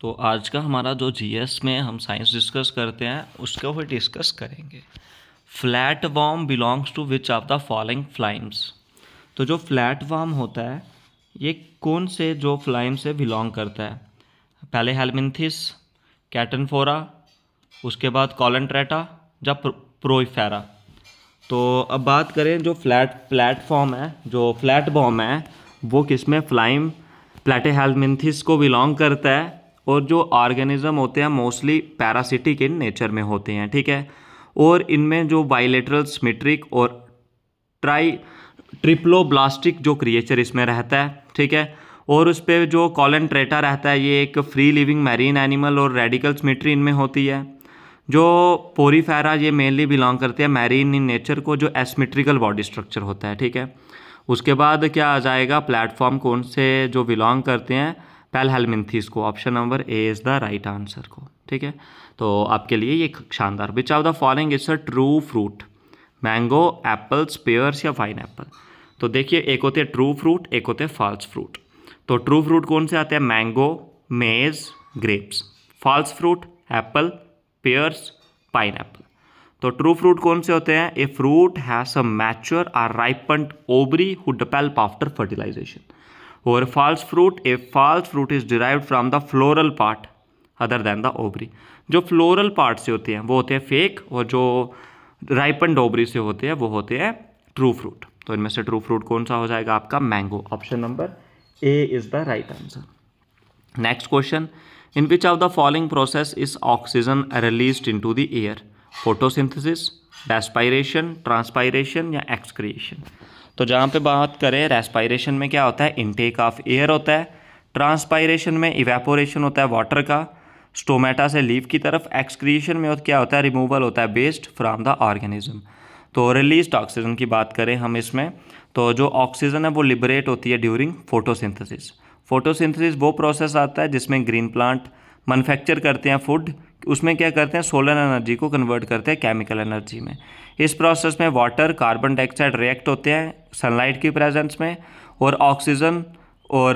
तो आज का हमारा जो जीएस में हम साइंस डिस्कस करते हैं उसको ऊपर डिस्कस करेंगे flat worm belongs to which of the following phylums तो जो फ्लैट वॉम होता है ये कौन से जो फ्लाइम से बिलोंग करता है पहले हेलमिनथिस कैटनफोरा उसके बाद कॉलनट्रेटा या प्रोइफेरा तो अब बात करें जो फ्लैट प्लेटफॉर्म है जो फ्लैट बॉम है वो किसमें फ्लाइम फ्लाइम प्लेटेहेलमिनथिस को बिलोंग करता है और जो ऑर्गेनिज़म होते हैं मोस्टली पैरासिटिक इन नेचर में होते हैं ठीक है और इनमें जो बाइलेटरल सिमेट्रिक और ट्राई ट्रिप्लोब्लास्टिक जो क्रिएचर इसमें रहता है ठीक है और उस पर जो कॉलन ट्रेटा रहता है ये एक फ्री लिविंग मैरीन एनिमल और रेडिकल सिमेट्री इनमें होती है जो पोरीफेरा ये मेनली बिलोंग करते हैं मैरीन इन नेचर को जो एसमेट्रिकल बॉडी स्ट्रक्चर होता है ठीक है उसके बाद क्या आ जाएगा प्लेटफॉर्म कौन से जो बिलोंग करते हैं हेलमिंथीस को option number A is the right answer को ठीक है तो आपके लिए ये शानदार which of the following is a true fruit mango apples pears या फाइन एप्पल तो देखिए एक होते हैं ट्रू फ्रूट एक होते हैं फॉल्स फ्रूट तो ट्रू फ्रूट कौन से आते हैं mango maize grapes false fruit apple pears pine apple तो ट्रू फ्रूट कौन से होते हैं a fruit has a mature or ripened ovary who developed after fertilization और false fruit a false fruit is derived from the floral part other than the ovary जो floral part से होते हैं वो होते हैं फेक और जो राइपन डोबरी से होते हैं वो होते हैं ट्रू फ्रूट तो इनमें से ट्रू फ्रूट कौन सा हो जाएगा आपका mango option number A is the right answer next question in which of the following process is oxygen release into the air photosynthesis respiration transpiration या एक्सक्रिएशन तो जहाँ पे बात करें रेस्पायरेशन में क्या होता है इनटेक ऑफ एयर होता है ट्रांसपायरेशन में इवेपोरेशन होता है वाटर का स्टोमेटा से लीव की तरफ एक्सक्रिएशन में क्या होता है रिमूवल होता है बेस्ड फ्रॉम द ऑर्गेनिज्म तो रिलीज ऑक्सीजन की बात करें हम इसमें तो जो ऑक्सीजन है वो लिबरेट होती है ड्यूरिंग फोटोसिंथेसिस फोटोसिंथेसिस वो प्रोसेस आता है जिसमें ग्रीन प्लांट मैनुफैक्चर करते हैं फूड उसमें क्या करते हैं सोलर एनर्जी को कन्वर्ट करते हैं केमिकल एनर्जी में इस प्रोसेस में वाटर कार्बन डाइऑक्साइड रिएक्ट होते हैं सनलाइट की प्रेजेंस में और ऑक्सीजन और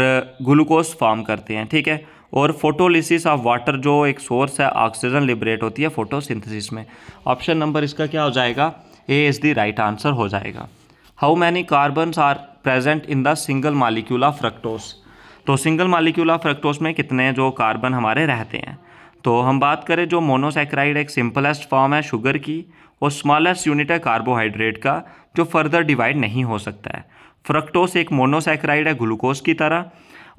ग्लूकोज फॉर्म करते हैं ठीक है और फोटोलिसिस ऑफ वाटर जो एक सोर्स है ऑक्सीजन लिबरेट होती है फोटोसिंथेसिस में ऑप्शन नंबर इसका क्या हो जाएगा A is the right answer हो जाएगा how many carbons are present in the single molecule of fructose तो सिंगल मालिक्यूल ऑफ फ्रक्टोस में कितने जो कार्बन हमारे रहते हैं तो हम बात करें जो मोनोसेक्राइड एक सिंपलेस्ट फॉर्म है शुगर की और स्मॉलेस्ट यूनिट है कार्बोहाइड्रेट का जो फर्दर डिवाइड नहीं हो सकता है फ्रक्टोस एक मोनोसेक्राइड है ग्लूकोज की तरह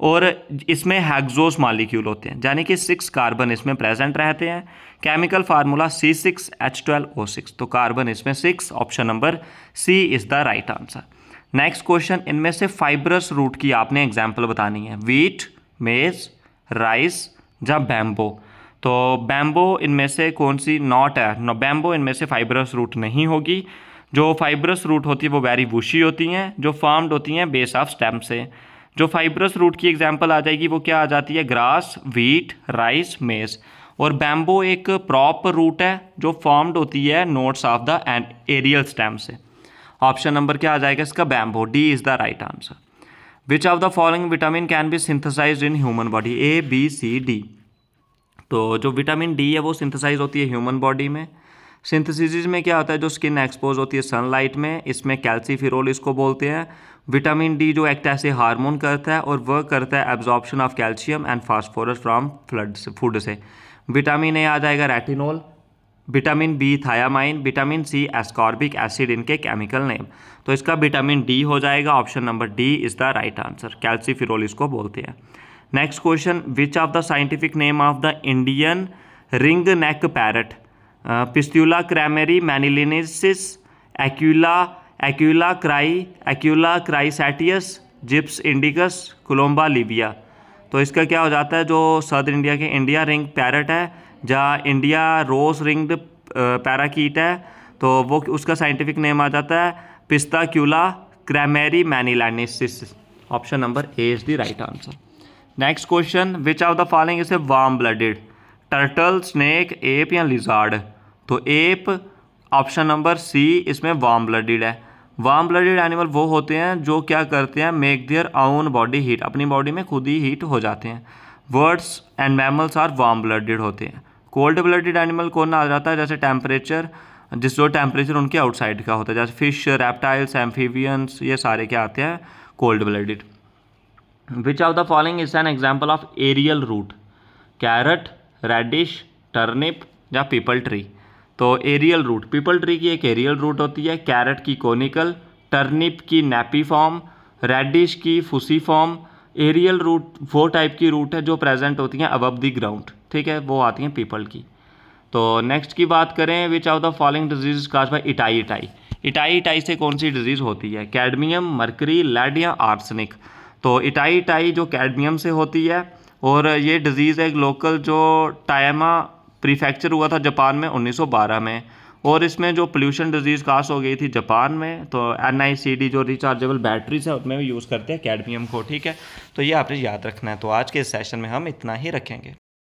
और इसमें हैग्जोस मालिक्यूल होते हैं यानी कि सिक्स कार्बन इसमें प्रेजेंट रहते हैं chemical formula C six H twelve O six तो कार्बन इसमें six option number C is the right answer next question इनमें से फाइब्रस रूट की आपने एग्जाम्पल बतानी है वीट मेज राइस या बैम्बो तो बैम्बो इनमें से कौन सी नॉट है बैम्बो इनमें से फाइबरस रूट नहीं होगी जो फाइबरस रूट होती है वो वेरी वुशी होती हैं जो फॉर्म्ड होती हैं बेस ऑफ स्टेम से जो फाइबरस रूट की एग्जांपल आ जाएगी वो क्या आ जाती है ग्रास वीट राइस मेज और बैम्बो एक प्रॉपर रूट है जो फॉर्म्ड होती है nodes of the end aerial stem से ऑप्शन नंबर क्या आ जाएगा इसका bamboo D is the right answer which of the following vitamin can be synthesized in human body A B C D तो जो विटामिन डी है वो synthesise होती है ह्यूमन बॉडी में सिंथेसिस में क्या होता है जो स्किन एक्सपोज होती है सनलाइट में इसमें कैल्सीफिरोल इसको बोलते हैं विटामिन डी जो एक्ट ऐसे हार्मोन करता है और वह करता है absorption of calcium and phosphorus from flood से फूड से विटामिन ए आ जाएगा retinol vitamin B thiamine vitamin C ascorbic acid इनके केमिकल नेम तो इसका विटामिन डी हो जाएगा option number D is the right answer calciferol इसको बोलते हैं next question which of the scientific name of the Indian ring neck parrot psittacula krameri manillensis aquila aquila chry aquila chrysaetos gyps indicus columba livia तो इसका क्या हो जाता है जो साउथ इंडिया के इंडिया रिंग पैरट है जहाँ इंडिया रोज रिंग्ड पैराकीट है तो वो उसका साइंटिफिक नेम आ जाता है psittacula krameri manillensis option number A is the right answer next question which of the following is a warm blooded turtle snake ape या lizard तो एप ऑप्शन नंबर सी इसमें warm blooded है warm blooded animal वो होते हैं जो क्या करते हैं make their own body heat अपनी बॉडी में खुद ही हीट हो जाते हैं birds and mammals are warm blooded होते हैं कोल्ड ब्लडेड एनिमल कौन आ जाता है जैसे टेम्परेचर जिस जो टेम्परेचर उनके आउटसाइड का होता है जैसे फिश रेप्टाइल्स एम्फीवियंस ये सारे क्या आते हैं cold blooded which of the following is an example of aerial root carrot radish turnip या पीपल ट्री तो एरियल रूट पीपल ट्री की एक एरियल रूट होती है कैरट की कोनिकल टर्निप की नेपी फॉर्म रेडिश की फुसी फॉर्म एरियल रूट वो टाइप की रूट है जो प्रेजेंट होती हैं अबव दी ग्राउंड ठीक है वो आती हैं पीपल की तो नेक्स्ट की बात करें which of the following disease caused by itai itai itai itai से कौन सी डिजीज़ होती है कैडमियम मरकरी लेड या आर्सनिक तो इटाई इटाई जो कैडमियम से होती है और ये डिज़ीज़ एक लोकल जो टायमा प्रीफेक्चर हुआ था जापान में 1912 में और इसमें जो पोल्यूशन डिजीज़ कास हो गई थी जापान में तो एन जो रिचार्जेबल बैटरीज है उसमें भी यूज़ करते हैं कैडमियम को ठीक है तो ये आपने याद रखना है तो आज के इस सेशन में हम इतना ही रखेंगे